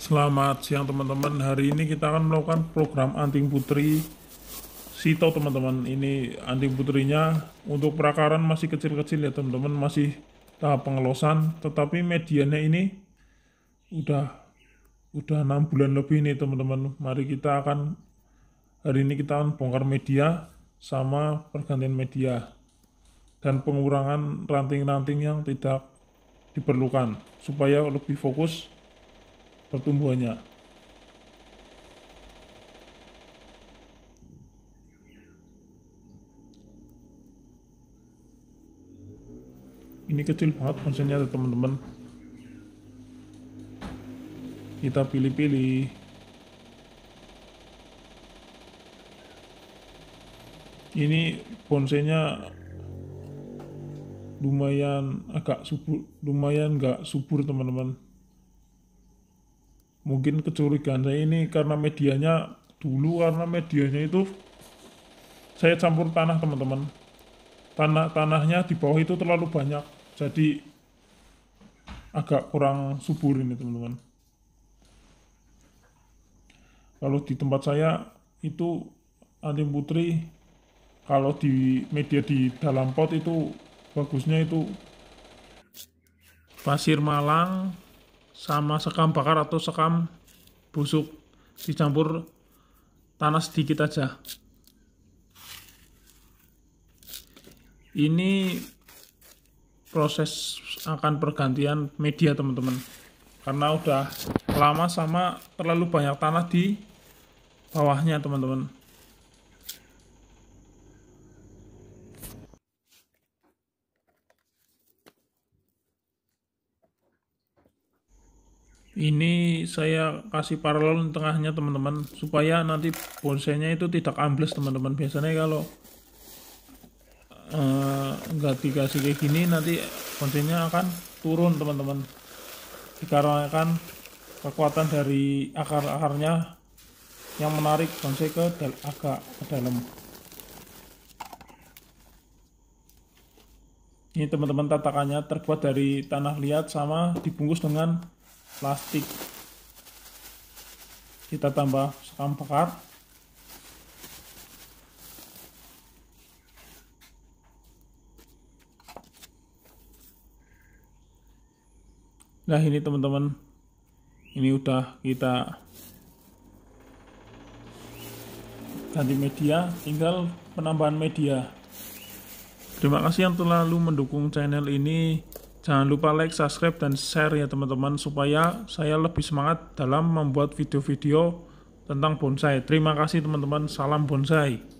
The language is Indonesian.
Selamat siang teman-teman. Hari ini kita akan melakukan program anting putri Sito teman-teman. Ini anting putrinya untuk perakaran masih kecil-kecil ya teman-teman, masih tahap pengelosan, tetapi medianya ini udah udah 6 bulan lebih nih teman-teman. Mari kita akan hari ini kita akan bongkar media sama pergantian media dan pengurangan ranting-ranting yang tidak diperlukan supaya lebih fokus pertumbuhannya. Ini kecil banget fungsinya teman-teman. Kita pilih-pilih. Ini bonsainya lumayan agak subur, lumayan nggak subur teman-teman mungkin kecurigaan saya ini karena medianya dulu karena medianya itu saya campur tanah teman-teman tanah tanahnya di bawah itu terlalu banyak jadi agak kurang subur ini teman-teman kalau di tempat saya itu antim putri kalau di media di dalam pot itu bagusnya itu pasir malang sama sekam bakar atau sekam busuk dicampur tanah sedikit aja ini proses akan pergantian media teman-teman karena udah lama sama terlalu banyak tanah di bawahnya teman-teman ini saya kasih paralon tengahnya teman-teman supaya nanti bonsainya itu tidak ambles teman-teman biasanya kalau eh, nggak uh, dikasih kayak gini nanti bonsainya akan turun teman-teman dikarenakan kekuatan dari akar-akarnya yang menarik bonsai ke agak ke dalam ini teman-teman tatakannya terbuat dari tanah liat sama dibungkus dengan plastik kita tambah sekam pekar nah ini teman-teman ini udah kita ganti media tinggal penambahan media terima kasih yang terlalu mendukung channel ini Jangan lupa like, subscribe, dan share ya teman-teman supaya saya lebih semangat dalam membuat video-video tentang bonsai. Terima kasih teman-teman, salam bonsai.